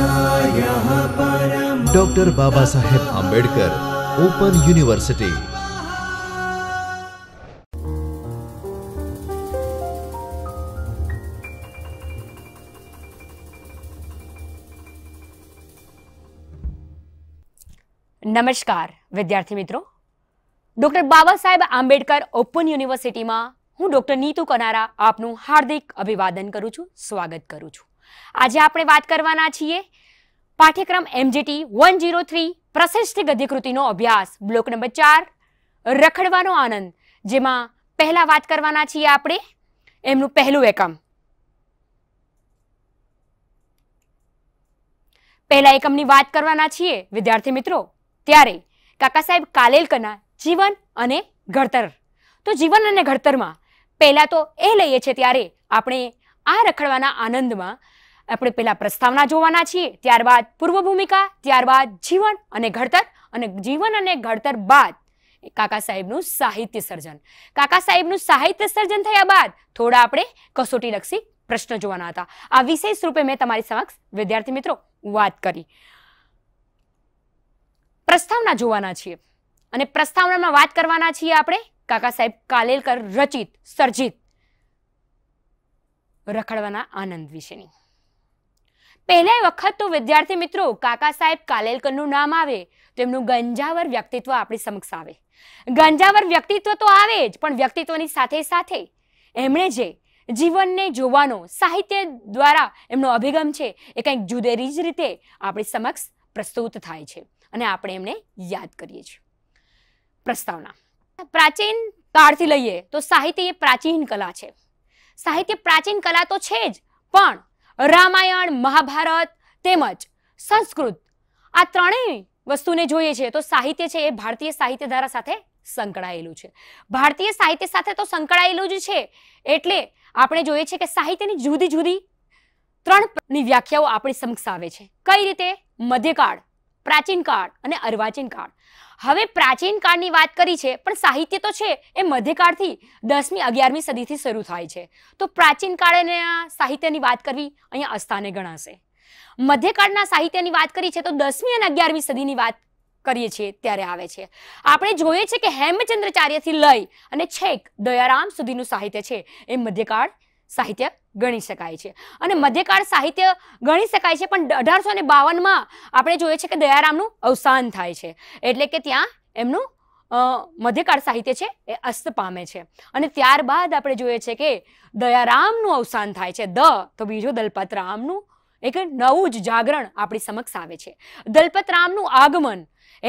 આ યહ પરમ ડોક્ટર બાબા સાહેબ Ambedkar open university નમસ્કાર વિદ્યાર્થી મિત્રો ડોક્ટર બાબા સાહેબ આંબેડકર ઓપન યુનિવર્સિટી માં હું ડોક્ટર નીતુ કનારા આપનું હાર્દિક અભિવાદન કરું છું સ્વાગત કરું છું આજે આપણે વાત કરવાના છીએ પાઠ્યક્રમ એમજીટી વન જીરો થ્રી પ્રશિષ્ઠ ગદ્યકૃતિનો અભ્યાસ બ્લોક નંબર ચાર રખડવાનો આનંદ જેમાં પહેલા વાત કરવાના છીએ આપણે એમનું પહેલું એકમ પહેલા એકમની વાત કરવાના છીએ વિદ્યાર્થી મિત્રો ત્યારે કાકા સાહેબ કાલેલકરના જીવન અને ઘડતર તો જીવન અને ઘડતરમાં પહેલાં તો એ લઈએ છીએ ત્યારે આપણે આ રખડવાના આનંદમાં આપણે પહેલાં પ્રસ્તાવના જોવાના છીએ ત્યારબાદ પૂર્વ ભૂમિકા ત્યારબાદ જીવન અને ઘડતર અને જીવન અને ઘડતર બાદ કાકા સાહેબનું સાહિત્ય સર્જન કાકા સાહેબનું સાહિત્ય સર્જન થયા બાદ થોડા આપણે કસોટીલક્ષી પ્રશ્ન જોવાના હતા આ વિશેષ રૂપે મેં તમારી સમક્ષ વિદ્યાર્થી મિત્રો વાત કરી પ્રસ્તાવના જોવાના છીએ અને પ્રસ્તાવનામાં વાત કરવાના છીએ આપણે કાકા સાહેબ કાલેલકર રચિત સર્જિત રખડવાના આનંદ વિશેની પહેલા વખત તો વિદ્યાર્થી મિત્રો કાકા સાહેબ કાલેલકરનું નામ આવે તો તેમનું ગંજાવર વ્યક્તિત્વ આપણી સમક્ષ આવે ગંજાવર વ્યક્તિત્વ તો આવે જ પણ વ્યક્તિત્વની સાથે સાથે એમણે જે જીવનને જોવાનો સાહિત્ય દ્વારા એમનો અભિગમ છે એ કંઈક જુદેરી જ રીતે આપણી સમક્ષ પ્રસ્તુત થાય છે અને આપણે એમને યાદ કરીએ છીએ પ્રસ્તાવના પ્રાચીન કાળથી લઈએ તો સાહિત્ય એ પ્રાચીન કલા છે સાહિત્ય પ્રાચીન કલા તો છે જ પણ રામાયણ મહાભારત તેમજ સંસ્કૃત આ ત્રણેય વસ્તુને જોઈએ છે તો સાહિત્ય છે એ ભારતીય સાહિત્ય ધારા સાથે સંકળાયેલું છે ભારતીય સાહિત્ય સાથે તો સંકળાયેલું જ છે એટલે આપણે જોઈએ છીએ કે સાહિત્યની જુદી જુદી ત્રણની વ્યાખ્યાઓ આપણી સમક્ષ આવે છે કઈ રીતે મધ્યકાળ પ્રાચીન કાળ અને અર્વાચીન કાળ હવે પ્રાચીન કાળની વાત કરી છે પણ સાહિત્ય તો છે એ મધ્યકાળથી દસમી અગિયારમી સદીથી શરૂ થાય છે તો પ્રાચીન કાળના સાહિત્યની વાત કરવી અહીંયા અસ્થાને ગણાશે મધ્યકાળના સાહિત્યની વાત કરી છે તો દસમી અને અગિયારમી સદીની વાત કરીએ છીએ ત્યારે આવે છે આપણે જોઈએ છીએ કે હેમચંદ્રાચાર્યથી લઈ અને છેક દયારામ સુધીનું સાહિત્ય છે એ મધ્યકાળ સાહિત્ય ગણી શકાય છે અને મધ્યકાળ સાહિત્ય ગણી શકાય છે પણ અઢારસો ને બાવનમાં આપણે જોઈએ છીએ કે દયારામનું અવસાન થાય છે એટલે કે ત્યાં એમનું મધ્યકાળ સાહિત્ય છે એ અસ્ત પામે છે અને ત્યારબાદ આપણે જોઈએ છીએ કે દયારામનું અવસાન થાય છે દ તો બીજું દલપત રામનું એક નવું જ જાગરણ આપણી સમક્ષ આવે છે દલપત રામનું આગમન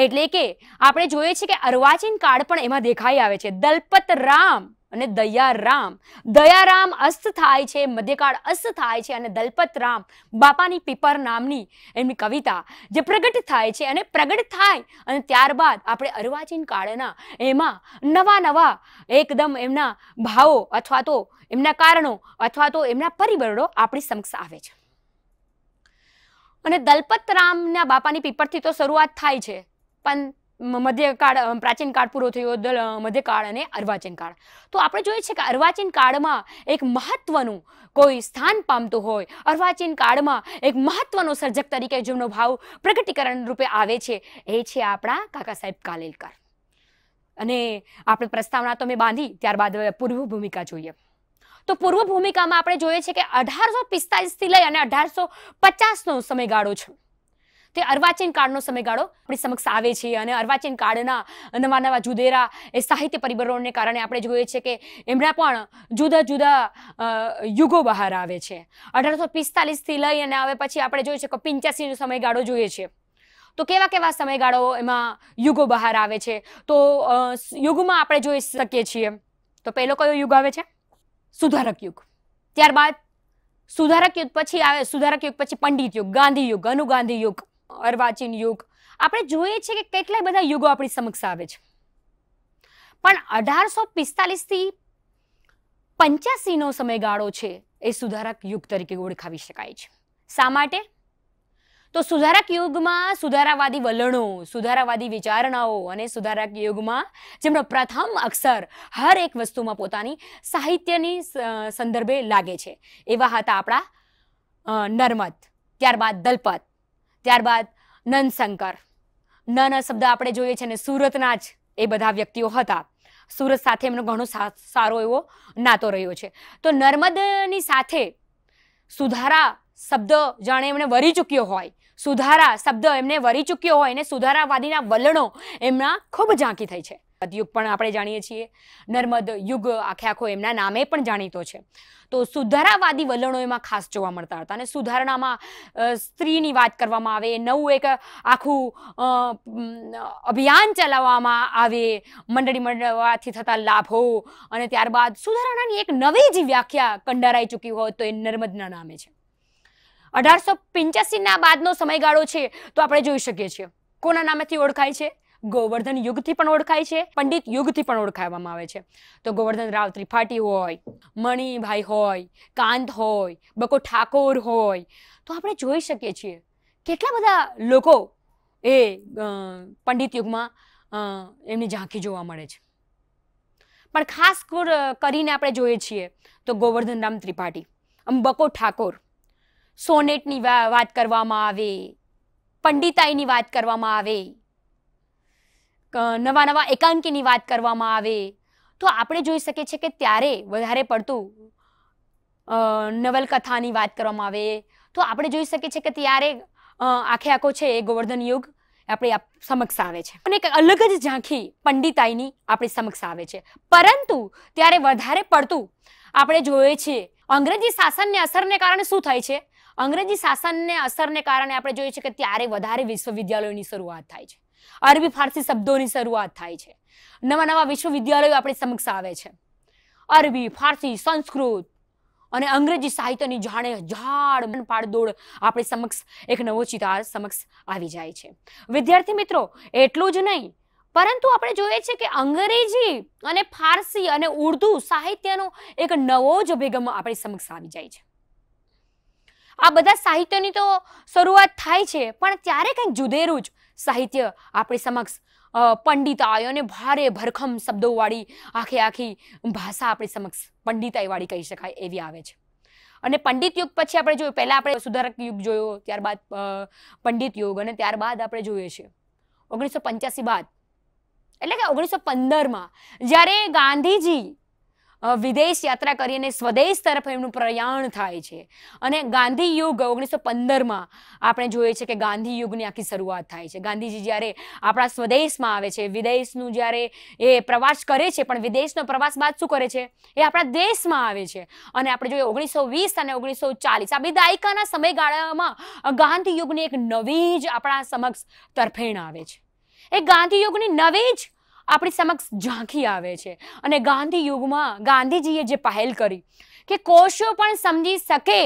એટલે કે આપણે જોઈએ છીએ કે અર્વાચીન કાળ પણ એમાં દેખાઈ આવે છે દલપત રામ અને દયારામ દયારામ અસ્ત થાય છે મધ્યકાળ અસ્ત થાય છે અને દલપત રામ બાપાની પીપર નામની એમની કવિતા જે પ્રગટ થાય છે અને પ્રગટ થાય અને ત્યારબાદ આપણે અર્વાચીન કાળના એમાં નવા નવા એકદમ એમના ભાવો અથવા તો એમના કારણો અથવા તો એમના પરિબળો આપણી સમક્ષ આવે છે અને દલપત રામના બાપાની પીપરથી તો શરૂઆત થાય છે પણ મધ્યકાળ પ્રાચીન કાળ પૂરો થયો મધ્યકાળ અને અર્વાચીન કાળ તો આપણે જોઈએ છીએ કે અર્વાચીન કાળમાં એક મહત્વનું કોઈ સ્થાન પામતું હોય અર્વાચીન કાળમાં એક મહત્વનો સર્જક તરીકે જેમનો ભાવ પ્રગટીકરણ રૂપે આવે છે એ છે આપણા કાકા સાહેબ કાલેલકર અને આપણે પ્રસ્તાવના તો મેં બાંધી ત્યારબાદ પૂર્વ ભૂમિકા જોઈએ તો પૂર્વ ભૂમિકામાં આપણે જોઈએ છીએ કે અઢારસો પિસ્તાલીસથી લઈ અને અઢારસો પચાસનો સમયગાળો છે તે અર્વાચીન કાળનો સમયગાળો આપણી સમક્ષ આવે છે અને અર્વાચીન કાળના નવા નવા જુદેરા એ સાહિત્ય પરિબળોને કારણે આપણે જોઈએ છીએ કે એમના પણ જુદા જુદા યુગો બહાર આવે છે અઢારસો પિસ્તાલીસથી લઈ અને હવે પછી આપણે જોઈએ છીએ કે પિંચ્યાસીનો સમયગાળો જોઈએ છે તો કેવા કેવા સમયગાળો એમાં યુગો બહાર આવે છે તો યુગમાં આપણે જોઈ શકીએ છીએ તો પહેલો કયો યુગ આવે છે સુધારક યુગ ત્યારબાદ સુધારક યુગ પછી આવે સુધારક યુગ પછી પંડિત યુગ ગાંધી યુગ અનુગાંધી યુગ અર્વાચીન યુગ આપણે જોઈએ છીએ કે કેટલાય બધા યુગો આપણી સમક્ષ આવે છે પણ અઢારસો પિસ્તાલીસથી પંચ્યાસીનો સમયગાળો છે એ સુધારક યુગ તરીકે ઓળખાવી શકાય છે શા માટે તો સુધારક યુગમાં સુધારાવાદી વલણો સુધારાવાદી વિચારણાઓ અને સુધારક યુગમાં જેમનો પ્રથમ અક્ષર હર એક વસ્તુમાં પોતાની સાહિત્યની સંદર્ભે લાગે છે એવા હતા આપણા નર્મદ ત્યારબાદ દલપત ત્યારબાદ નનશંકર ન શબ્દ આપણે જોઈએ છે ને સુરતના જ એ બધા વ્યક્તિઓ હતા સુરત સાથે એમનો ઘણો સારો એવો નાતો રહ્યો છે તો નર્મદની સાથે સુધારા શબ્દ જાણે એમણે વરી ચૂક્યો હોય સુધારા શબ્દ એમને વરી ચૂક્યો હોય અને સુધારાવાદીના વલણો એમના ખૂબ ઝાંકી થઈ છે યુગ પણ આપણે જાણીએ છીએ નર્મદ યુગ આખે આખો એમના નામે પણ જાણીતો છે તો સુધારાવાદી વલણો એમાં ખાસ જોવા મળતા હતા અને સુધારણામાં સ્ત્રીની વાત કરવામાં આવે નવું એક આખું અભિયાન ચલાવવામાં આવે મંડળી મંડળવાથી થતા લાભો અને ત્યારબાદ સુધારણાની એક નવી જ વ્યાખ્યા કંડારાઈ ચૂકી હોય તો એ નર્મદના નામે છે અઢારસો પંચ્યાસીના બાદનો સમયગાળો છે તો આપણે જોઈ શકીએ છીએ કોના નામેથી ઓળખાય છે ગોવર્ધન યુગથી પણ ઓળખાય છે પંડિત યુગથી પણ ઓળખાવામાં આવે છે તો ગોવર્ધન રાવ ત્રિપાઠી હોય મણિભાઈ હોય કાંત હોય બકો ઠાકોર હોય તો આપણે જોઈ શકીએ છીએ કેટલા બધા લોકો એ પંડિત યુગમાં એમની ઝાંખી જોવા મળે છે પણ ખાસ કરીને આપણે જોઈએ છીએ તો ગોવર્ધન રામ ત્રિપાઠી અંબકો ઠાકોર સોનેટની વાત કરવામાં આવે પંડિતાઈની વાત કરવામાં આવે નવા નવા એકાંકીની વાત કરવામાં આવે તો આપણે જોઈ શકીએ છીએ કે ત્યારે વધારે પડતું નવલકથાની વાત કરવામાં આવે તો આપણે જોઈ શકીએ છીએ કે ત્યારે આખે આખો છે એ ગોવર્ધન યુગ આપણે સમક્ષ આવે છે અને એક અલગ જ ઝાંખી પંડિતાઈની આપણી સમક્ષ આવે છે પરંતુ ત્યારે વધારે પડતું આપણે જોઈએ છીએ અંગ્રેજી શાસનની અસરને કારણે શું થાય છે અંગ્રેજી શાસનને અસરને કારણે આપણે જોઈએ છીએ કે ત્યારે વધારે વિશ્વવિદ્યાલયોની શરૂઆત થાય છે અરબી ફારસી શબ્દોની શરૂઆત થાય છે નવા નવા વિશ્વવિદ્યાલયો આપણી સમક્ષ આવે છે અરબી ફારસી સંસ્કૃત અને અંગ્રેજી સાહિત્યની જાણે ઝાડ પાડદોડ આપણી સમક્ષ એક નવો ચિતાર સમક્ષ આવી જાય છે વિદ્યાર્થી મિત્રો એટલું જ નહીં પરંતુ આપણે જોઈએ છીએ કે અંગ્રેજી અને ફારસી અને ઉર્દુ સાહિત્યનો એક નવો જ અભિગમ આપણી સમક્ષ આવી જાય છે આ બધા સાહિત્યની તો શરૂઆત થાય છે પણ ત્યારે કંઈક જુદેરું જ સાહિત્ય આપણી સમક્ષ પંડિતાય અને ભારે ભરખમ શબ્દોવાળી આખે આખી ભાષા આપણી સમક્ષ પંડિતાઈવાળી કહી શકાય એવી આવે છે અને પંડિત યુગ પછી આપણે જોયું પહેલાં આપણે સુધારક યુગ જોયો ત્યારબાદ પંડિત યુગ અને ત્યારબાદ આપણે જોઈએ છીએ ઓગણીસો પંચ્યાસી બાદ એટલે કે ઓગણીસો પંદરમાં જ્યારે ગાંધીજી વિદેશ યાત્રા કરીને સ્વદેશ તરફ એમનું પ્રયાણ થાય છે અને ગાંધી યુગ ઓગણીસો પંદરમાં આપણે જોઈએ છે કે ગાંધી યુગની આખી શરૂઆત થાય છે ગાંધીજી જ્યારે આપણા સ્વદેશમાં આવે છે વિદેશનું જ્યારે એ પ્રવાસ કરે છે પણ વિદેશનો પ્રવાસ બાદ શું કરે છે એ આપણા દેશમાં આવે છે અને આપણે જોઈએ ઓગણીસો વીસ અને ઓગણીસો ચાલીસ આ બે દાયકાના સમયગાળામાં ગાંધી યુગની એક નવી જ આપણા સમક્ષ તરફેણ આવે છે એ ગાંધી યુગની નવી જ આપણી સમક્ષ ઝાંખી આવે છે અને ગાંધી યુગમાં ગાંધીજીએ જે પહેલ કરી કે કોષો પણ સમજી શકે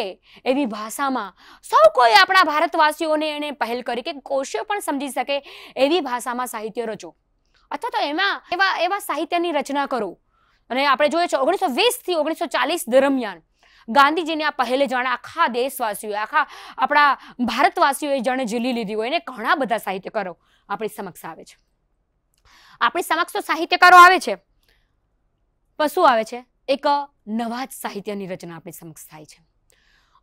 એવી ભાષામાં સૌ કોઈ આપણા ભારતવાસીઓને એને પહેલ કરી કે કોષો પણ સમજી શકે એવી ભાષામાં સાહિત્ય રચો અથવા તો એમાં એવા એવા સાહિત્યની રચના કરો અને આપણે જોઈએ છીએ ઓગણીસો વીસથી ઓગણીસો ચાલીસ દરમિયાન ગાંધીજીને આ પહેલે જાણે આખા દેશવાસીઓએ આખા આપણા ભારતવાસીઓએ જાણે ઝીલી લીધી હોય એને ઘણા બધા સાહિત્યકારો આપણી સમક્ષ આવે છે આપણી સમક્ષ તો સાહિત્યકારો આવે છે પણ શું આવે છે એક નવા જ સાહિત્યની રચના આપણી સમક્ષ થાય છે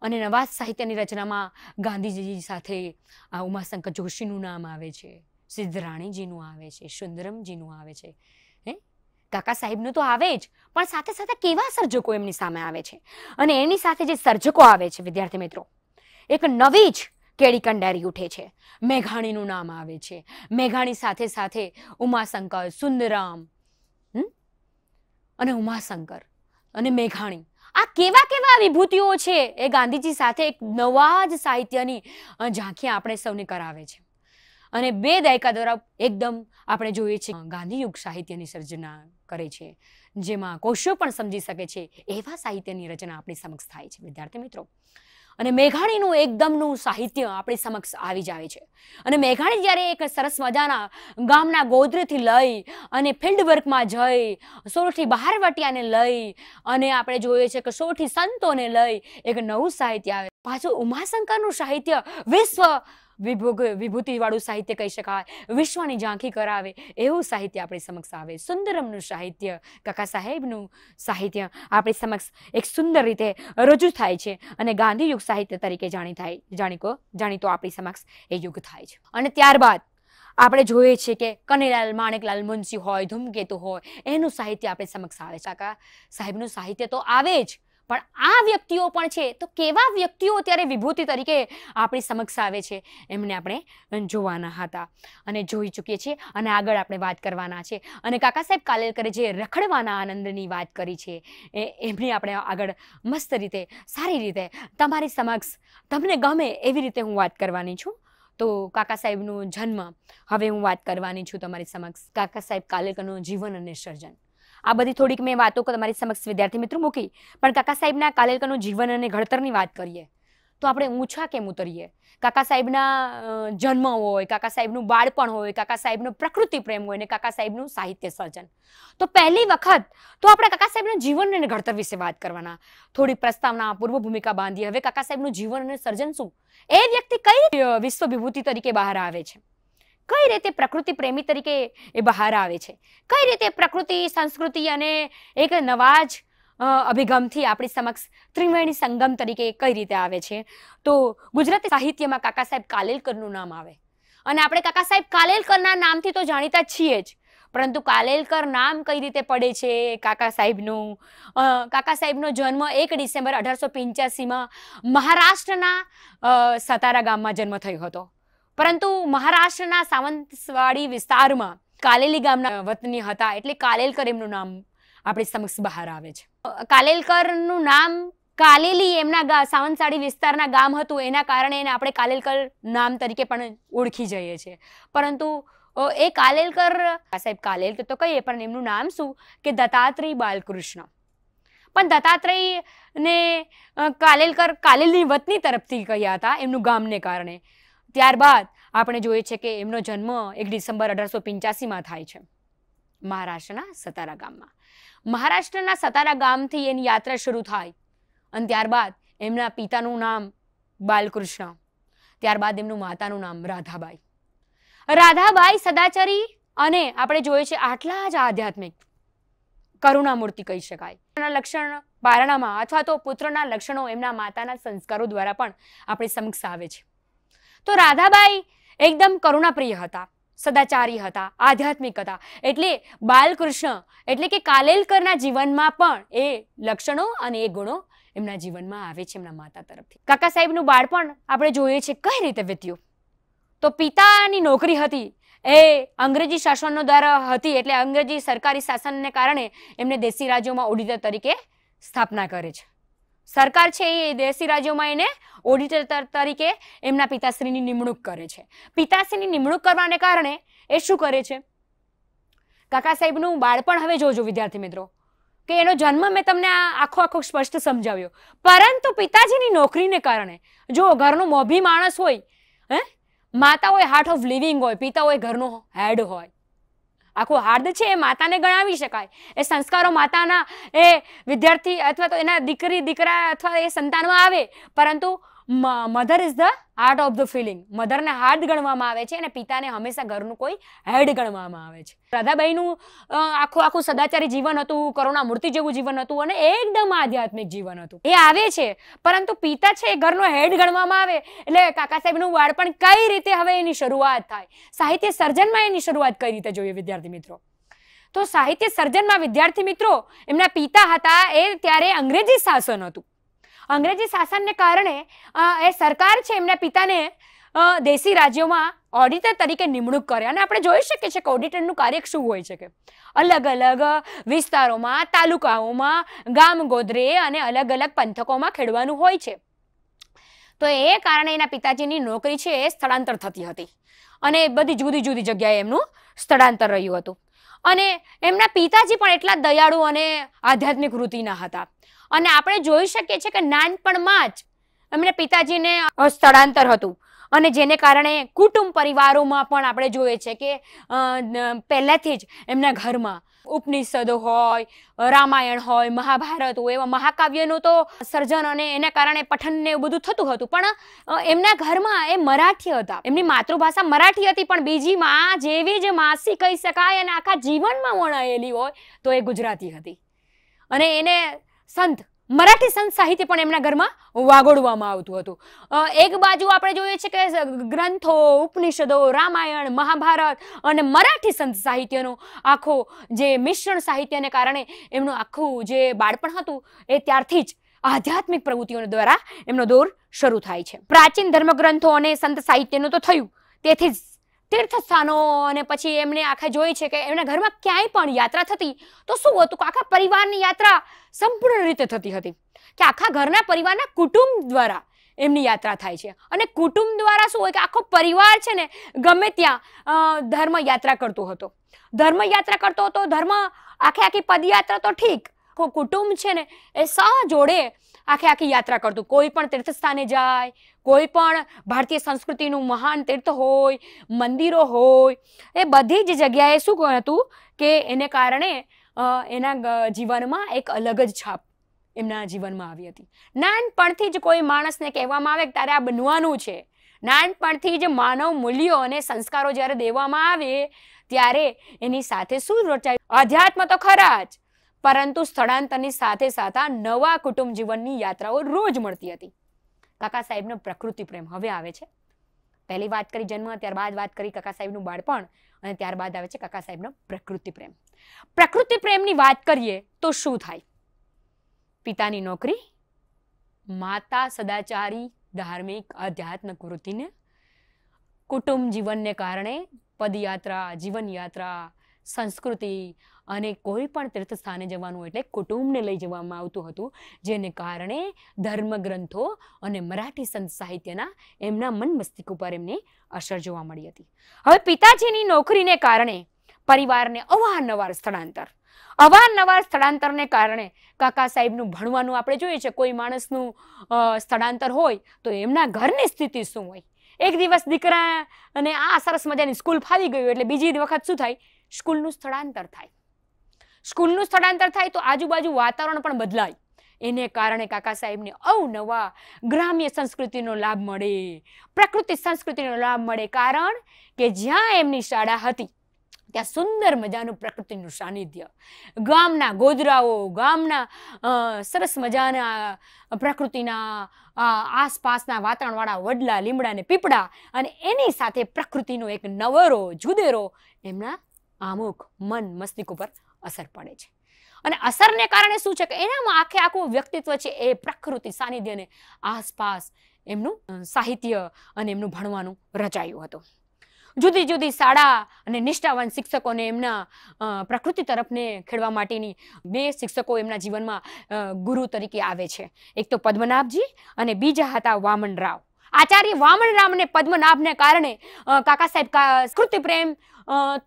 અને નવા સાહિત્યની રચનામાં ગાંધીજી સાથે ઉમાશંકર જોશીનું નામ આવે છે સિદ્ધરાણીજીનું આવે છે સુંદરમજીનું આવે છે હે કાકા સાહેબનું તો આવે જ પણ સાથે સાથે કેવા સર્જકો એમની સામે આવે છે અને એની સાથે જે સર્જકો આવે છે વિદ્યાર્થી મિત્રો એક નવી જ કેડી કંડારી ઉઠે છે મેઘાણીનું નામ આવે છે મેઘાણી સાથે સાથે ઉમાશંકર સુંદરામ અને ઉમાશંકર અને મેઘાણી આ કેવા કેવા વિભૂતિઓ છે એ ગાંધીજી સાથે એક નવા જ સાહિત્યની ઝાંખી આપણે સૌને કરાવે છે અને બે દાયકા દ્વારા એકદમ આપણે જોઈએ છીએ ગાંધીયુગ સાહિત્યની સર્જના કરે છે જેમાં કોશો પણ સમજી શકે છે એવા સાહિત્યની રચના આપણી સમક્ષ થાય છે વિદ્યાર્થી મિત્રો અને મેઘાણીનું એકદમનું સાહિત્ય આપણી સમક્ષ આવી જાય છે અને મેઘાણી જ્યારે એક સરસ મજાના ગામના ગોદરીથી લઈ અને ફિલ્ડ વર્કમાં જઈ સોરઠી બહારવટિયાને લઈ અને આપણે જોઈએ છે કે સોરઠી સંતોને લઈ એક નવું સાહિત્ય આવે પાછું ઉમાશંકરનું સાહિત્ય વિશ્વ વિભોગ વિભૂતિવાળું સાહિત્ય કહી શકાય વિશ્વની ઝાંખી કરાવે એવું સાહિત્ય આપણી સમક્ષ આવે સુંદરમનું સાહિત્ય કાકા સાહેબનું સાહિત્ય આપણી સમક્ષ એક સુંદર રીતે રજૂ થાય છે અને ગાંધીયુગ સાહિત્ય તરીકે જાણી થાય જાણીકો જાણીતો આપણી સમક્ષ એ યુગ થાય છે અને ત્યારબાદ આપણે જોઈએ છીએ કે કનૈલાલ માણેકલાલ મુનશી હોય ધૂમકેતુ હોય એનું સાહિત્ય આપણી સમક્ષ આવે છે કાકા સાહેબનું સાહિત્ય તો આવે જ પણ આ વ્યક્તિઓ પણ છે તો કેવા વ્યક્તિઓ અત્યારે વિભૂતિ તરીકે આપણી સમક્ષ આવે છે એમને આપણે જોવાના હતા અને જોઈ ચૂકીએ છીએ અને આગળ આપણે વાત કરવાના છે અને કાકા સાહેબ કાલેલકરે જે રખડવાના આનંદની વાત કરી છે એ એમની આપણે આગળ મસ્ત રીતે સારી રીતે તમારી સમક્ષ તમને ગમે એવી રીતે હું વાત કરવાની છું તો કાકા સાહેબનો જન્મ હવે હું વાત કરવાની છું તમારી સમક્ષ કાકા સાહેબ કાલેકરનું જીવન અને સર્જન આ બધી થોડીક મેં વાતો તમારી સમક્ષ વિદ્યાર્થી મિત્રો મૂકી પણ કાકા સાહેબના કાલેલકરનું જીવન અને ઘડતરની વાત કરીએ તો આપણે ઊંચા કેમ ઉતરીએ કાકા સાહેબના જન્મ હોય કાકા સાહેબનું બાળપણ હોય કાકા સાહેબનો પ્રકૃતિ પ્રેમ હોય ને કાકા સાહેબનું સાહિત્ય સર્જન તો પહેલી વખત તો આપણે કાકા સાહેબના જીવન અને ઘડતર વિશે વાત કરવાના થોડી પ્રસ્તાવના પૂર્વ ભૂમિકા બાંધી હવે કાકા સાહેબનું જીવન અને સર્જન શું એ વ્યક્તિ કઈ વિશ્વ વિભૂતિ તરીકે બહાર આવે છે કઈ રીતે પ્રકૃતિ પ્રેમી તરીકે એ બહાર આવે છે કઈ રીતે પ્રકૃતિ સંસ્કૃતિ અને એક નવા જ અભિગમથી આપણી સમક્ષ ત્રિવેણી સંગમ તરીકે કઈ રીતે આવે છે તો ગુજરાતી સાહિત્યમાં કાકા સાહેબ કાલેલકરનું નામ આવે અને આપણે કાકા સાહેબ કાલેલકરના નામથી તો જાણીતા છીએ જ પરંતુ કાલેલકર નામ કઈ રીતે પડે છે કાકા સાહેબનું કાકા સાહેબનો જન્મ એક ડિસેમ્બર અઢારસો પંચ્યાસીમાં મહારાષ્ટ્રના સતારા ગામમાં જન્મ થયો હતો પરંતુ મહારાષ્ટ્રના સાવંતવાડી વિસ્તારમાં કાલેલી ગામના વતની હતા એટલે કાલેલકર એમનું નામ આપણી સમક્ષ બહાર આવે છે કાલેલકરનું નામ કાલેલી એમના સાવંતસાડી વિસ્તારના ગામ હતું એના કારણે એને આપણે કાલેલકર નામ તરીકે પણ ઓળખી જઈએ છીએ પરંતુ એ કાલેલકર સાહેબ કાલેલકર તો કહીએ પણ એમનું નામ શું કે દત્તાત્રેય બાલકૃષ્ણ પણ દત્તાત્રેયને કાલેલકર કાલેલની વતની તરફથી કહ્યા હતા એમનું ગામને કારણે ત્યારબાદ આપણે જોઈએ છે કે એમનો જન્મ એક ડિસેમ્બર અઢારસો પંચ્યાસીમાં થાય છે મહારાષ્ટ્રના સતારા ગામમાં મહારાષ્ટ્રના સતારા ગામથી એની યાત્રા શરૂ થાય અને ત્યારબાદ એમના પિતાનું નામ બાલકૃષ્ણ ત્યારબાદ એમનું માતાનું નામ રાધાબાઈ રાધાબાઈ સદાચારી અને આપણે જોઈએ છે આટલા જ આધ્યાત્મિક કરુણામૂર્તિ કહી શકાય લક્ષણ બારણામાં અથવા તો પુત્રના લક્ષણો એમના માતાના સંસ્કારો દ્વારા પણ આપણે સમક્ષ આવે છે તો રાધાબાઈ એકદમ કરુણાપ્રિય હતા સદાચારી હતા આધ્યાત્મિક હતા એટલે બાલકૃષ્ણ એટલે કે કાલેલકરના જીવનમાં પણ એ લક્ષણો અને એ ગુણો એમના જીવનમાં આવે છે એમના માતા તરફથી કાકા સાહેબનું બાળપણ આપણે જોઈએ છીએ કઈ રીતે વીત્યું તો પિતાની નોકરી હતી એ અંગ્રેજી શાસનનો દ્વારા હતી એટલે અંગ્રેજી સરકારી શાસનને કારણે એમને દેશી રાજ્યોમાં ઓડિટર તરીકે સ્થાપના કરે છે સરકાર છે એ દેશી રાજ્યોમાં એને ઓડિટર તરીકે એમના પિતાશ્રીની નિમણૂક કરે છે પિતાશ્રીની નિમણૂક કરવાને કારણે એ શું કરે છે કાકા સાહેબનું બાળપણ હવે જોજો વિદ્યાર્થી મિત્રો કે એનો જન્મ મેં તમને આ આખો આખો સ્પષ્ટ સમજાવ્યો પરંતુ પિતાજીની નોકરીને કારણે જો ઘરનો મોભી માણસ હોય હે માતા હોય હાર્ટ ઓફ લિવિંગ હોય પિતા હોય ઘરનો હેડ હોય આખું હાર્દ છે એ માતાને ગણાવી શકાય એ સંસ્કારો માતાના એ વિદ્યાર્થી અથવા તો એના દીકરી દીકરા અથવા એ સંતાનમાં આવે પરંતુ mother is the heart of the feeling મધરને હાર્ટ ગણવામાં આવે છે અને પિતાને હંમેશા ઘરનું કોઈ હેડ ગણવામાં આવે છે રાધાબાઈનું આખું આખું સદાચારી જીવન હતું કરુણા મૂર્તિ જેવું જીવન હતું અને એકદમ આધ્યાત્મિક જીવન હતું એ આવે છે પરંતુ પિતા છે એ ઘરનો હેડ ગણવામાં આવે એટલે કાકા સાહેબનું વાળપણ કઈ રીતે હવે એની શરૂઆત થાય સાહિત્ય સર્જનમાં એની શરૂઆત કઈ રીતે જોઈએ વિદ્યાર્થી મિત્રો તો સાહિત્ય સર્જનમાં વિદ્યાર્થી મિત્રો એમના પિતા હતા એ ત્યારે અંગ્રેજી શાસન હતું અંગ્રેજી શાસનને કારણે એ સરકાર છે એમના પિતાને દેશી રાજ્યોમાં ઓડિટર તરીકે નિમણૂક કરે અને આપણે જોઈ શકીએ છીએ કે ઓડિટરનું કાર્ય શું હોય છે કે અલગ અલગ વિસ્તારોમાં તાલુકાઓમાં ગામ ગોદરે અને અલગ અલગ પંથકોમાં ખેડવાનું હોય છે તો એ કારણે એના પિતાજીની નોકરી છે એ સ્થળાંતર થતી હતી અને બધી જુદી જુદી જગ્યાએ એમનું સ્થળાંતર રહ્યું હતું અને એમના પિતાજી પણ એટલા દયાળુ અને આધ્યાત્મિક વૃત્તિના હતા અને આપણે જોઈ શકીએ છીએ કે નાનપણમાં જ એમને પિતાજીને સ્થળાંતર હતું અને જેને કારણે કુટુંબ પરિવારોમાં પણ આપણે જોઈએ છે કે પહેલાંથી જ એમના ઘરમાં ઉપનિષદો હોય રામાયણ હોય મહાભારત હોય એવા મહાકાવ્યનું તો સર્જન અને એના કારણે પઠન ને એવું બધું થતું હતું પણ એમના ઘરમાં એ મરાઠી હતા એમની માતૃભાષા મરાઠી હતી પણ બીજી માં જેવી જ માસી કહી શકાય અને આખા જીવનમાં વણાયેલી હોય તો એ ગુજરાતી હતી અને એને સંત મરાઠી સંત સાહિત્ય પણ એમના ઘરમાં વાગોડવામાં આવતું હતું એક બાજુ આપણે જોઈએ છીએ કે ગ્રંથો ઉપનિષદો રામાયણ મહાભારત અને મરાઠી સંત સાહિત્યનો આખો જે મિશ્રણ સાહિત્યને કારણે એમનું આખું જે બાળપણ હતું એ ત્યારથી જ આધ્યાત્મિક પ્રવૃત્તિઓ દ્વારા એમનો દોર શરૂ થાય છે પ્રાચીન ધર્મગ્રંથો અને સંત સાહિત્યનું તો થયું તેથી જ તીર્થ સ્થાનો અને પછી એમને આખા જોઈ છે કે એમના ઘરમાં ક્યાંય પણ યાત્રા થતી તો શું હતું કે આખા પરિવારની યાત્રા સંપૂર્ણ રીતે થતી હતી કે આખા ઘરના પરિવારના કુટુંબ દ્વારા એમની યાત્રા થાય છે અને કુટુંબ દ્વારા શું હોય કે આખો પરિવાર છે ને ગમે ત્યાં ધર્મ યાત્રા કરતો હતો ધર્મ યાત્રા કરતો હતો ધર્મ આખે આખી પદયાત્રા તો ઠીક આખું કુટુંબ છે ને એ સા જોડે આખે આખી યાત્રા કરતું કોઈ પણ તીર્થસ્થાને જાય કોઈ પણ ભારતીય સંસ્કૃતિનું મહાન તીર્થ હોય મંદિરો હોય એ બધી જ જગ્યાએ શું હતું કે એને કારણે એના જીવનમાં એક અલગ જ છાપ એમના જીવનમાં આવી હતી નાનપણથી જ કોઈ માણસને કહેવામાં આવે કે તારે આ બનવાનું છે નાનપણથી જ માનવ મૂલ્યો અને સંસ્કારો જ્યારે દેવામાં આવે ત્યારે એની સાથે શું રચાય અધ્યાત્મ તો ખરા જ પરંતુ સ્થળાંતરની સાથે સાથે નવા કુટુંબ જીવનની યાત્રાઓ રોજ મળતી હતી કાકા સાહેબનો પ્રકૃતિ પ્રેમ હવે આવે છે પહેલી વાત કરી જન્મ ત્યારબાદ વાત કરી કાકા સાહેબનું બાળપણ અને ત્યારબાદ આવે છે કાકા સાહેબનો પ્રકૃતિ પ્રેમ પ્રકૃતિ પ્રેમની વાત કરીએ તો શું થાય પિતાની નોકરી માતા સદાચારી ધાર્મિક આધ્યાત્મિક વૃત્તિને કુટુંબ જીવનને કારણે પદયાત્રા જીવનયાત્રા સંસ્કૃતિ અને કોઈ પણ તીર્થસ્થાને જવાનું એટલે કુટુંબને લઈ જવામાં આવતું હતું જેને કારણે ધર્મગ્રંથો અને મરાઠી સંત સાહિત્યના એમના મન મસ્તિક ઉપર એમની અસર જોવા મળી હતી હવે પિતાજીની નોકરીને કારણે પરિવારને અવારનવાર સ્થળાંતર અવારનવાર સ્થળાંતરને કારણે કાકા સાહેબનું ભણવાનું આપણે જોઈએ છે કોઈ માણસનું સ્થળાંતર હોય તો એમના ઘરની સ્થિતિ શું હોય એક દિવસ દીકરા અને આ સરસ મજાની સ્કૂલ ફાવી ગયું એટલે બીજી વખત શું થાય સ્કૂલનું સ્થળાંતર થાય સ્કૂલનું સ્થળાંતર થાય તો આજુબાજુ વાતાવરણ પણ બદલાય એને કારણે કાકા સાહેબને અવનવા ગ્રામ્ય સંસ્કૃતિનો લાભ મળે પ્રકૃતિ સંસ્કૃતિનો લાભ મળે કારણ કે જ્યાં એમની શાળા હતી ત્યાં સુંદર મજાનું પ્રકૃતિનું સાનિધ્ય ગામના ગોદરાઓ ગામના સરસ મજાના પ્રકૃતિના આસપાસના વાતાવરણવાળા વડલા લીમડા ને પીપળા અને એની સાથે પ્રકૃતિનો એક નવરો જુદેરો એમના આમુખ મન મસ્તિષ્ક ઉપર અસર પડે છે અને અસરને કારણે શું છે કે એનામાં આખે આખું વ્યક્તિત્વ છે એ પ્રકૃતિ સાનિધ્યને આસપાસ એમનું સાહિત્ય અને એમનું ભણવાનું રચાયું હતું જુદી જુદી શાળા અને નિષ્ઠાવાન શિક્ષકોને એમના પ્રકૃતિ તરફને ખેડવા માટેની બે શિક્ષકો એમના જીવનમાં ગુરુ તરીકે આવે છે એક તો પદ્મનાભજી અને બીજા હતા રાવ આચાર્ય વામનરામને પદ્મનાભને કારણે કાકા સાહેબ કૃતિ પ્રેમ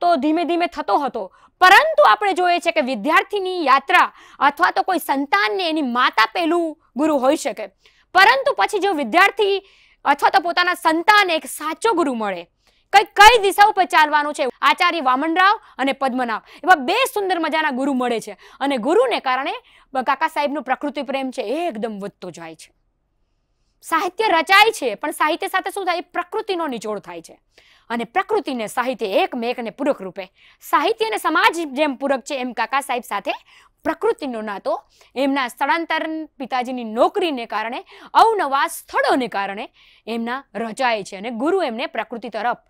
તો ધીમે ધીમે થતો હતો પરંતુ આપણે જોઈએ છે કે વિદ્યાર્થીની યાત્રા અથવા તો કોઈ સંતાનને એની માતા પહેલું ગુરુ હોઈ શકે પરંતુ પછી જો વિદ્યાર્થી અથવા તો પોતાના સંતાન એક સાચો ગુરુ મળે કઈ કઈ દિશા ઉપર ચાલવાનું છે આચાર્ય વામનરાવ અને પદ્મનાભ એવા બે સુંદર મજાના ગુરુ મળે છે અને ગુરુને કારણે કાકા સાહેબનો પ્રકૃતિ પ્રેમ છે એ એકદમ વધતો જાય છે સાહિત્ય રચાય છે પણ સાહિત્ય સાથે શું થાય પ્રકૃતિનો નિચોડ થાય છે અને પ્રકૃતિને સાહિત્ય એકમેકને પૂરક રૂપે સાહિત્ય અને સમાજ જેમ પૂરક છે એમ કાકા સાહેબ સાથે પ્રકૃતિનો નાતો એમના સ્થળાંતર પિતાજીની નોકરીને કારણે અવનવા સ્થળોને કારણે એમના રચાય છે અને ગુરુ એમને પ્રકૃતિ તરફ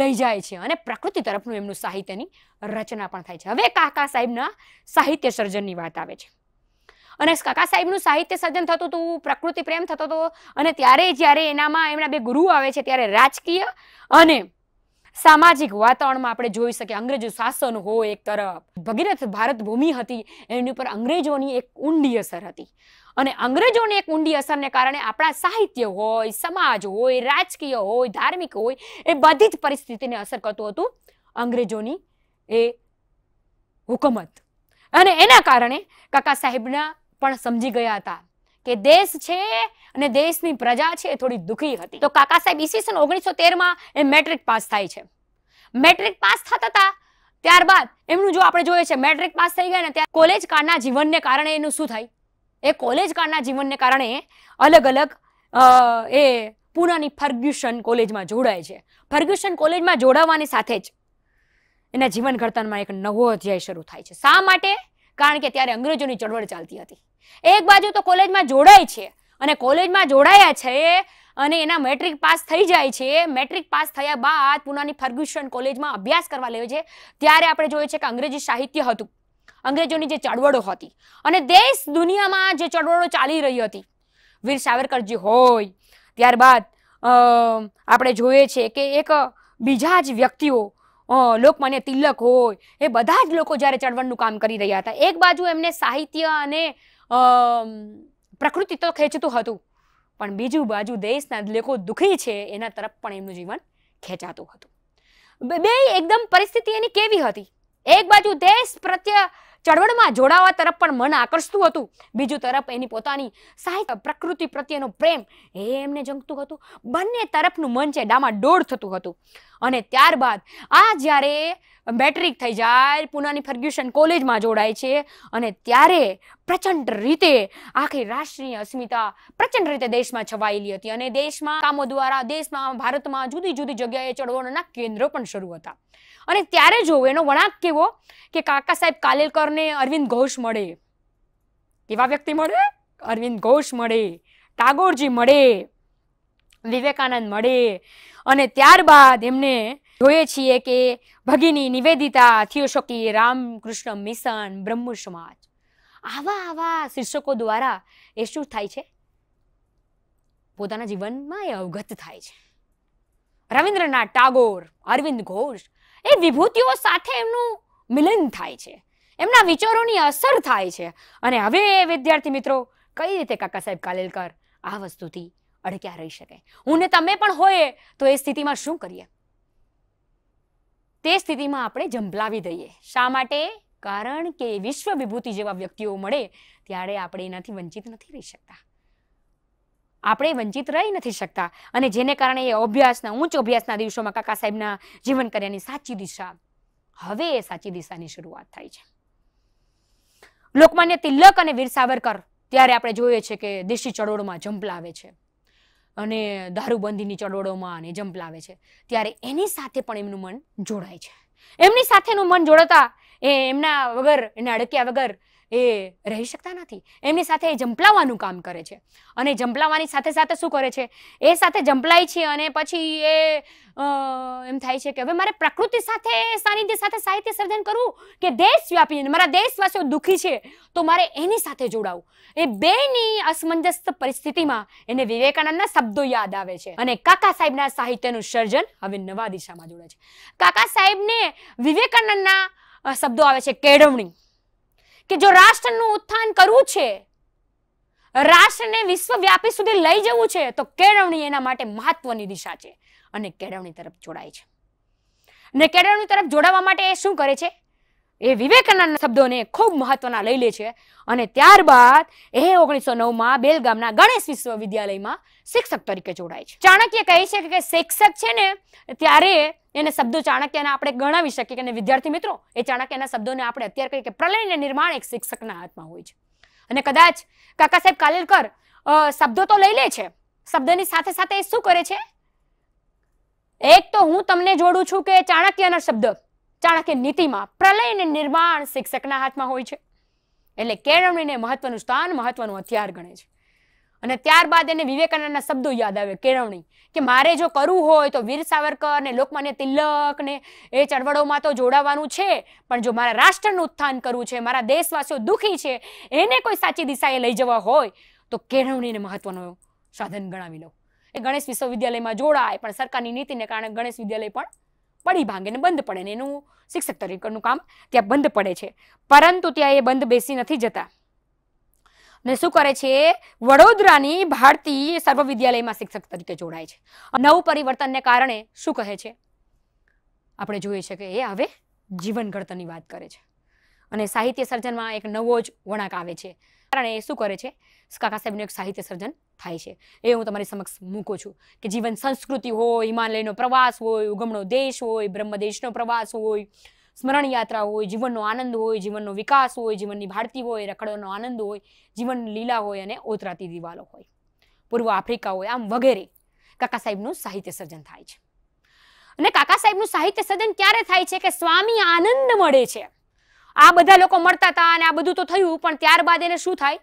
લઈ જાય છે અને પ્રકૃતિ તરફનું એમનું સાહિત્યની રચના પણ થાય છે હવે કાકા સાહેબના સાહિત્ય સર્જનની વાત આવે છે અને કાકા સાહેબનું સાહિત્ય સર્જન થતું હતું પ્રકૃતિ પ્રેમ થતો હતો અને ત્યારે જ્યારે એનામાં એમના બે ગુરુ આવે છે ત્યારે રાજકીય અને સામાજિક વાતાવરણમાં આપણે જોઈ શકીએ અંગ્રેજો શાસન હોય એક તરફ ભગીરથ ભારત ભૂમિ હતી એની ઉપર અંગ્રેજોની એક ઊંડી અસર હતી અને અંગ્રેજોની એક ઊંડી અસરને કારણે આપણા સાહિત્ય હોય સમાજ હોય રાજકીય હોય ધાર્મિક હોય એ બધી જ પરિસ્થિતિને અસર કરતું હતું અંગ્રેજોની એ હુકમત અને એના કારણે કાકા સાહેબના પણ સમજી ગયા હતા કે દેશ છે અને દેશની પ્રજા છે એ થોડી દુઃખી હતી તો કાકા સાહેબ ઈસી સન ઓગણીસો તેરમાં એ મેટ્રિક પાસ થાય છે મેટ્રિક પાસ થતા હતા ત્યારબાદ એમનું જો આપણે જોઈએ છે મેટ્રિક પાસ થઈ ગયા ને ત્યાં કોલેજ કાળના જીવનને કારણે એનું શું થાય એ કોલેજ કાળના જીવનને કારણે અલગ અલગ એ પૂનાની ફર્ગ્યુશન કોલેજમાં જોડાય છે ફર્ગ્યુશન કોલેજમાં જોડાવાની સાથે જ એના જીવન ઘડતરમાં એક નવો અધ્યાય શરૂ થાય છે શા માટે કારણ કે ત્યારે અંગ્રેજોની ચળવળ ચાલતી હતી એક બાજુ તો કોલેજમાં જોડાય છે અને કોલેજમાં જોડાયા છે અને એના મેટ્રિક પાસ થઈ જાય છે મેટ્રિક પાસ થયા બાદ પુનાની ફર્ગ્યુશન કોલેજમાં અભ્યાસ કરવા લે છે ત્યારે આપણે જોઈએ છે કે અંગ્રેજી સાહિત્ય હતું અંગ્રેજોની જે ચળવળો હતી અને દેશ દુનિયામાં જે ચળવળો ચાલી રહી હતી વીર સાવરકરજી હોય ત્યારબાદ આપણે જોઈએ છે કે એક બીજા જ વ્યક્તિઓ લોકમાન્ય તિલક હોય એ બધા જ લોકો જ્યારે ચળવળનું કામ કરી રહ્યા હતા એક બાજુ એમને સાહિત્ય અને પ્રકૃતિ તો ખેંચતું હતું પણ બીજું બાજુ દેશના લોકો દુઃખી છે એના તરફ પણ એમનું જીવન ખેંચાતું હતું બે એકદમ પરિસ્થિતિ એની કેવી હતી એક બાજુ દેશ પ્રત્યે ચળવળમાં જોડાવા તરફ પણ મન આકર્ષતું હતું બીજું તરફ એની પોતાની સાહિત્ય પ્રકૃતિ પ્રત્યેનો પ્રેમ એ એમને જંગતું હતું બંને તરફનું મન છે ડામાડોળ થતું હતું અને ત્યારબાદ આ જ્યારે મેટ્રિક થઈ જાય પુનાની ફર્ગ્યુશન કોલેજમાં જોડાય છે અને ત્યારે પ્રચંડ રીતે આખી રાષ્ટ્રીય અસ્મિતા પ્રચંડ રીતે દેશમાં છવાયેલી હતી અને દેશમાં કામો દ્વારા દેશમાં ભારતમાં જુદી જુદી જગ્યાએ ચળવળના કેન્દ્રો પણ શરૂ હતા અને ત્યારે જોવો એનો વળાંક કેવો કે કાકા સાહેબ કાલેલકરને અરવિંદ ઘોષ મળે કેવા વ્યક્તિ મળે અરવિંદ ઘોષ મળે ટાગોરજી મળે વિવેકાનંદ મળે અને ત્યારબાદ એમને જોઈએ છીએ કે ભગીની નિવેદિતા થિયોશોકી રામકૃષ્ણ મિશન બ્રહ્મ સમાજ આવા આવા શીર્ષકો દ્વારા એ શું થાય છે પોતાના જીવનમાં એ અવગત થાય છે રવિન્દ્રનાથ ટાગોર અરવિંદ ઘોષ એ વિભૂતિઓ સાથે એમનું મિલન થાય છે એમના વિચારોની અસર થાય છે અને હવે વિદ્યાર્થી મિત્રો કઈ રીતે કાકા સાહેબ કાલેલકર આ વસ્તુથી અડક્યા રહી શકે હું ને તમે પણ હોઈએ તો એ સ્થિતિમાં શું કરીએ તે સ્થિતિમાં આપણે જંભલાવી દઈએ શા માટે કારણ કે વિશ્વ વિભૂતિ જેવા વ્યક્તિઓ મળે ત્યારે આપણે એનાથી વંચિત નથી રહી શકતા આપણે વંચિત રહી નથી શકતા અને જેને કારણે એ અભ્યાસના ઉચ્ચ અભ્યાસના દિવસોમાં કાકા સાહેબના જીવન કર્યાની સાચી દિશા હવે એ સાચી દિશાની શરૂઆત થાય છે લોકમાન્ય તિલક અને વીર સાવરકર ત્યારે આપણે જોઈએ છે કે દેશી ચળવળમાં જંપલાવે છે અને દારૂબંધીની ચડોળોમાં અને જંપલાવે છે ત્યારે એની સાથે પણ એમનું મન જોડાય છે એમની સાથેનું મન જોડાતા એ એમના વગર એના અડક્યા વગર એ રહી શકતા નથી એમની સાથે એ જંપલાવવાનું કામ કરે છે અને જંપલાવાની સાથે સાથે શું કરે છે એ સાથે જંપલાય છે અને પછી એ એમ થાય છે કે હવે મારે પ્રકૃતિ સાથે સાનિધ્ય સાથે સાહિત્ય સર્જન કરવું કે દેશ દેશવ્યાપી મારા દેશવાસીઓ દુઃખી છે તો મારે એની સાથે જોડાવું એ બેની અસમંજસ પરિસ્થિતિમાં એને વિવેકાનંદના શબ્દો યાદ આવે છે અને કાકા સાહેબના સાહિત્યનું સર્જન હવે નવા દિશામાં જોડે છે કાકા સાહેબને વિવેકાનંદના શબ્દો આવે છે કેળવણી કે જો રાષ્ટ્રનું ઉત્થાન કરવું છે રાષ્ટ્રને વિશ્વવ્યાપી સુધી લઈ જવું છે તો કેળવણી એના માટે મહત્વની દિશા છે અને કેળવણી તરફ જોડાય છે અને કેળવણી તરફ જોડાવા માટે એ શું કરે છે એ વિવેકાનંદ શબ્દોને ખૂબ મહત્વના લઈ લે છે અને ત્યારબાદ એ ઓગણીસો નવમાં બેલગામના ગણેશ વિશ્વવિદ્યાલયમાં શિક્ષક તરીકે જોડાય છે ચાણક્ય કહે છે કે શિક્ષક છે ને ત્યારે એને શબ્દો ચાણક્યને આપણે ગણાવી શકીએ કે વિદ્યાર્થી મિત્રો એ ચાણક્યના શબ્દોને આપણે અત્યારે કહીએ કે પ્રલયને નિર્માણ એક શિક્ષકના હાથમાં હોય છે અને કદાચ કાકા સાહેબ કાલેલકર શબ્દો તો લઈ લે છે શબ્દની સાથે સાથે એ શું કરે છે એક તો હું તમને જોડું છું કે ચાણક્યના શબ્દ ચાણક્ય નીતિમાં પ્રલય અને નિર્માણ શિક્ષકના હાથમાં હોય છે એટલે કેળવણીને મહત્વનું સ્થાન મહત્વનું હથિયાર ગણે છે અને ત્યારબાદ એને વિવેકાનંદના શબ્દો યાદ આવે કેળવણી કે મારે જો કરવું હોય તો વીર સાવરકર ને લોકમાન્ય તિલક ને એ ચળવળોમાં તો જોડાવાનું છે પણ જો મારા રાષ્ટ્રનું ઉત્થાન કરવું છે મારા દેશવાસીઓ દુઃખી છે એને કોઈ સાચી દિશાએ લઈ જવા હોય તો કેળવણીને મહત્વનું સાધન ગણાવી લઉં એ ગણેશ વિશ્વવિદ્યાલયમાં જોડાય પણ સરકારની નીતિને કારણે ગણેશ વિદ્યાલય પણ પડી ભાંગે ને બંધ પડે ને એનું શિક્ષક તરીકેનું કામ ત્યાં બંધ પડે છે પરંતુ ત્યાં એ બંધ બેસી નથી જતા ને શું કરે છે વડોદરાની ભારતીય વિદ્યાલયમાં શિક્ષક તરીકે જોડાય છે નવું પરિવર્તનને કારણે શું કહે છે આપણે જોઈએ છે કે એ હવે જીવન ઘડતરની વાત કરે છે અને સાહિત્ય સર્જનમાં એક નવો જ વળાંક આવે છે કારણે શું કરે છે કાકા સાહેબનું એક સાહિત્ય સર્જન થાય છે એ હું તમારી સમક્ષ મૂકું છું કે જીવન સંસ્કૃતિ હોય હિમાલયનો પ્રવાસ હોય ઉગમનો દેશ હોય બ્રહ્મદેશનો પ્રવાસ હોય સ્મરણ યાત્રા હોય જીવનનો આનંદ હોય જીવનનો વિકાસ હોય જીવનની ભારતી હોય રખડવાનો આનંદ હોય જીવન લીલા હોય અને ઓતરાતી દિવાલો હોય પૂર્વ આફ્રિકા હોય આમ વગેરે કાકા સાહેબનું સાહિત્ય સર્જન થાય છે અને કાકા સાહેબનું સાહિત્ય સર્જન ક્યારે થાય છે કે સ્વામી આનંદ મળે છે આ બધા લોકો મળતા હતા અને આ બધું તો થયું પણ ત્યારબાદ એને શું થાય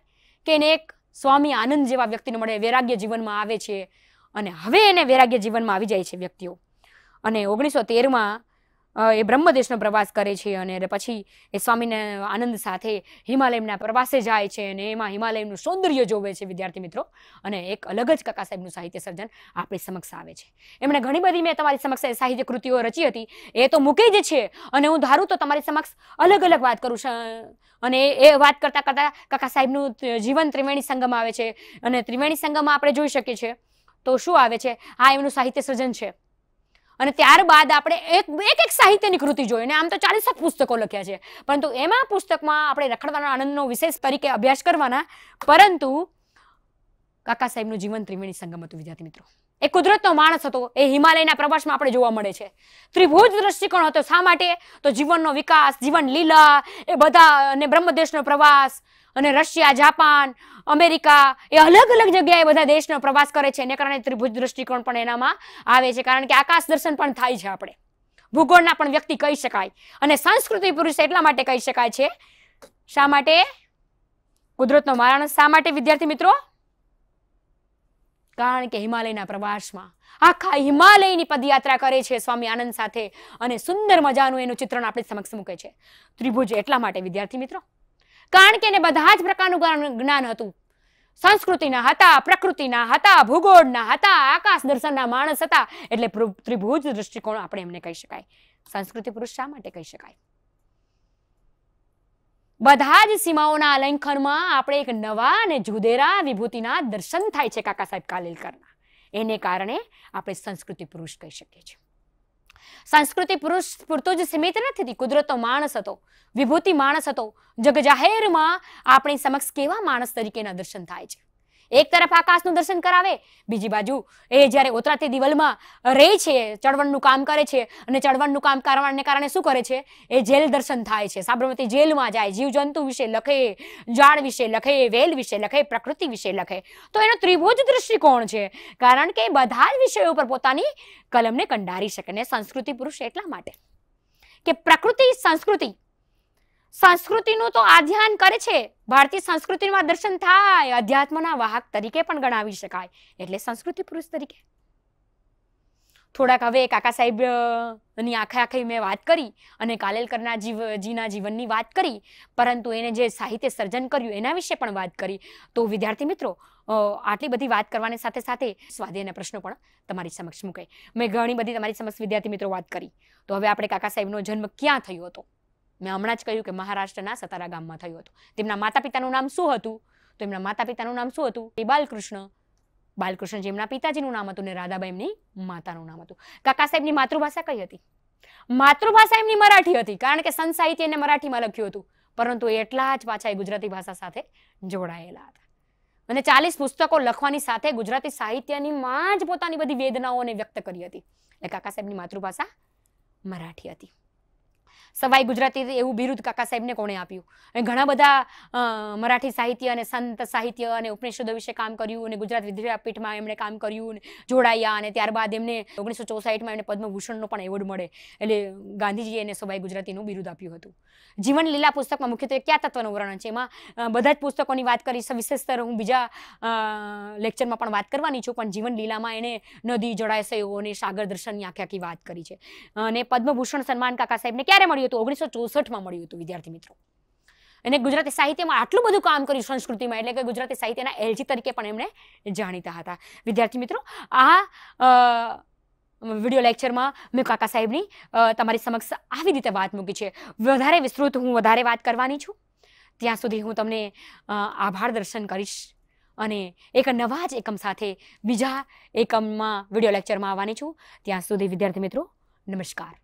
કે એને એક સ્વામી આનંદ જેવા વ્યક્તિને મળે વૈરાગ્ય જીવનમાં આવે છે અને હવે એને વૈરાગ્ય જીવનમાં આવી જાય છે વ્યક્તિઓ અને ઓગણીસો તેરમાં એ બ્રહ્મદેશનો પ્રવાસ કરે છે અને પછી એ સ્વામીને આનંદ સાથે હિમાલયના પ્રવાસે જાય છે અને એમાં હિમાલયનું સૌંદર્ય જોવે છે વિદ્યાર્થી મિત્રો અને એક અલગ જ કકા સાહેબનું સાહિત્ય સર્જન આપણી સમક્ષ આવે છે એમણે ઘણી બધી મેં તમારી સમક્ષ સાહિત્ય કૃતિઓ રચી હતી એ તો મૂકી જ છે અને હું ધારું તો તમારી સમક્ષ અલગ અલગ વાત કરું છું અને એ વાત કરતાં કરતાં કાકા સાહેબનું જીવન ત્રિવેણી સંગમ આવે છે અને ત્રિવેણી સંગમમાં આપણે જોઈ શકીએ છીએ તો શું આવે છે આ એમનું સાહિત્ય સર્જન છે અને ત્યારબાદ આપણે એક એક એક સાહિત્યની કૃતિ જોઈ અને આમ તો ચાલીસ જ પુસ્તકો લખ્યા છે પરંતુ એમાં પુસ્તકમાં આપણે રખડવાના આનંદનો વિશેષ તરીકે અભ્યાસ કરવાના પરંતુ કાકા સાહેબનું જીવન ત્રિવેણી સંગમ હતું વિદ્યાર્થી મિત્રો એ કુદરતનો માણસ હતો એ હિમાલયના પ્રવાસમાં આપણે જોવા મળે છે ત્રિભુજ દ્રષ્ટિકોણ હતો શા માટે તો જીવનનો વિકાસ જીવન લીલા એ બધા અને બ્રહ્મદેશનો પ્રવાસ અને રશિયા જાપાન અમેરિકા એ અલગ અલગ જગ્યાએ બધા દેશનો પ્રવાસ કરે છે એને કારણે ત્રિભુજ દૃષ્ટિકોણ પણ એનામાં આવે છે કારણ કે આકાશ દર્શન પણ થાય છે આપણે ભૂગોળના પણ વ્યક્તિ કહી શકાય અને સંસ્કૃતિ પુરુષ એટલા માટે કહી શકાય છે શા માટે કુદરતનો માણસ શા માટે વિદ્યાર્થી મિત્રો કારણ કે હિમાલયના પ્રવાસમાં આખા હિમાલયની પદયાત્રા કરે છે સ્વામી આનંદ સાથે અને સુંદર મજાનું એનું ચિત્રણ આપણી સમક્ષ મૂકે છે ત્રિભુજ એટલા માટે વિદ્યાર્થી મિત્રો કારણ કે એને બધા જ પ્રકારનું જ્ઞાન હતું સંસ્કૃતિના હતા પ્રકૃતિના હતા ભૂગોળના હતા આકાશ દર્શનના માણસ હતા એટલે ત્રિભુજ દૃષ્ટિકોણ આપણે એમને કહી શકાય સંસ્કૃતિ પુરુષ શા માટે કહી શકાય બધા જ સીમાઓના અલંખનમાં આપણે એક નવા અને જુદેરા વિભૂતિના દર્શન થાય છે કાકા સાહેબ કાલેલકરના એને કારણે આપણે સંસ્કૃતિ પુરુષ કહી શકીએ છીએ સંસ્કૃતિ પુરુષ પૂરતું જ સીમિત નથી કુદરતો માણસ હતો વિભૂતિ માણસ હતો જગજાહેરમાં આપણી સમક્ષ કેવા માણસ તરીકેના દર્શન થાય છે એક તરફ આકાશનું દર્શન કરાવે બીજી બાજુ એ જ્યારે ઓતરાતી દિવલમાં રહે છે ચળવળનું કામ કરે છે અને ચળવળનું કામ કરવાને કારણે શું કરે છે એ જેલ દર્શન થાય છે સાબરમતી જેલમાં જાય જીવજંતુ વિશે લખે ઝાડ વિશે લખે વેલ વિશે લખે પ્રકૃતિ વિશે લખે તો એનો ત્રિભુજ દૃષ્ટિકોણ છે કારણ કે બધા જ વિષયો પર પોતાની કલમને કંડારી શકે ને સંસ્કૃતિ પુરુષ એટલા માટે કે પ્રકૃતિ સંસ્કૃતિ સંસ્કૃતિનું તો આધ્યાન કરે છે ભારતીય સંસ્કૃતિમાં દર્શન થાય અધ્યાત્મના વાહક તરીકે પણ ગણાવી શકાય એટલે સંસ્કૃતિ પુરુષ તરીકે થોડાક હવે કાકા સાહેબ ની આખે આખી મેં વાત કરી અને કાલેલકરના જીવ જીના જીવનની વાત કરી પરંતુ એને જે સાહિત્ય સર્જન કર્યું એના વિશે પણ વાત કરી તો વિદ્યાર્થી મિત્રો આટલી બધી વાત કરવાની સાથે સાથે સ્વાધ્યાયના પ્રશ્નો પણ તમારી સમક્ષ મૂકે મેં ઘણી બધી તમારી સમક્ષ વિદ્યાર્થી મિત્રો વાત કરી તો હવે આપણે કાકા સાહેબનો જન્મ ક્યાં થયો હતો મેં હમણાં જ કહ્યું કે મહારાષ્ટ્રના સતારા ગામમાં થયું હતું તેમના માતા પિતાનું નામ શું હતું તો એમના માતા પિતાનું નામ શું હતું એ બાલકૃષ્ણ બાલકૃષ્ણ જેમના પિતાજીનું નામ હતું ને રાધાબાઈ એમની માતાનું નામ હતું કાકા સાહેબની માતૃભાષા કઈ હતી માતૃભાષા એમની મરાઠી હતી કારણ કે સંત સાહિત્ય એને મરાઠીમાં લખ્યું હતું પરંતુ એટલા જ પાછા એ ગુજરાતી ભાષા સાથે જોડાયેલા હતા અને ચાલીસ પુસ્તકો લખવાની સાથે ગુજરાતી સાહિત્યની માં જ પોતાની બધી વેદનાઓને વ્યક્ત કરી હતી એટલે કાકા સાહેબની માતૃભાષા મરાઠી હતી સવાઈ ગુજરાતી એવું બિરુદ કાકા સાહેબને કોણે આપ્યું અને ઘણા બધા મરાઠી સાહિત્ય અને સંત સાહિત્ય અને ઉપનિષદો વિશે કામ કર્યું અને ગુજરાત વિદ્યાપીઠમાં એમણે કામ કર્યું જોડાયા અને ત્યારબાદ એમને ઓગણીસો ચોસાઠમાં એમને પદ્મભૂષણનો પણ એવોર્ડ મળે એટલે ગાંધીજીએ એને સવાઈ ગુજરાતીનું બિરુદ આપ્યું હતું જીવન લીલા પુસ્તકમાં મુખ્યત્વે કયા તત્વનું વર્ણન છે એમાં બધા જ પુસ્તકોની વાત કરી વિશેષતર હું બીજા લેક્ચરમાં પણ વાત કરવાની છું પણ જીવન લીલામાં એણે નદી જળાશયો અને સાગર દર્શનની આખી આખી વાત કરી છે અને પદ્મભૂષણ સન્માન કાકા સાહેબને ક્યારે મળ્યું મળ્યું હતું ઓગણીસો ચોસઠમાં મળ્યું હતું વિદ્યાર્થી મિત્રો એને ગુજરાતી સાહિત્યમાં આટલું બધું કામ કર્યું સંસ્કૃતિમાં એટલે કે ગુજરાતી સાહિત્યના એલજી તરીકે પણ એમણે જાણીતા હતા વિદ્યાર્થી મિત્રો આ વિડીયો લેક્ચરમાં મેં કાકા સાહેબની તમારી સમક્ષ આવી રીતે વાત મૂકી છે વધારે વિસ્તૃત હું વધારે વાત કરવાની છું ત્યાં સુધી હું તમને આભાર દર્શન કરીશ અને એક નવા જ એકમ સાથે બીજા એકમમાં વિડિયો લેક્ચરમાં આવવાની છું ત્યાં સુધી વિદ્યાર્થી મિત્રો નમસ્કાર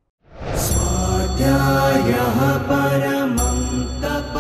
अध्यायः परमं तत्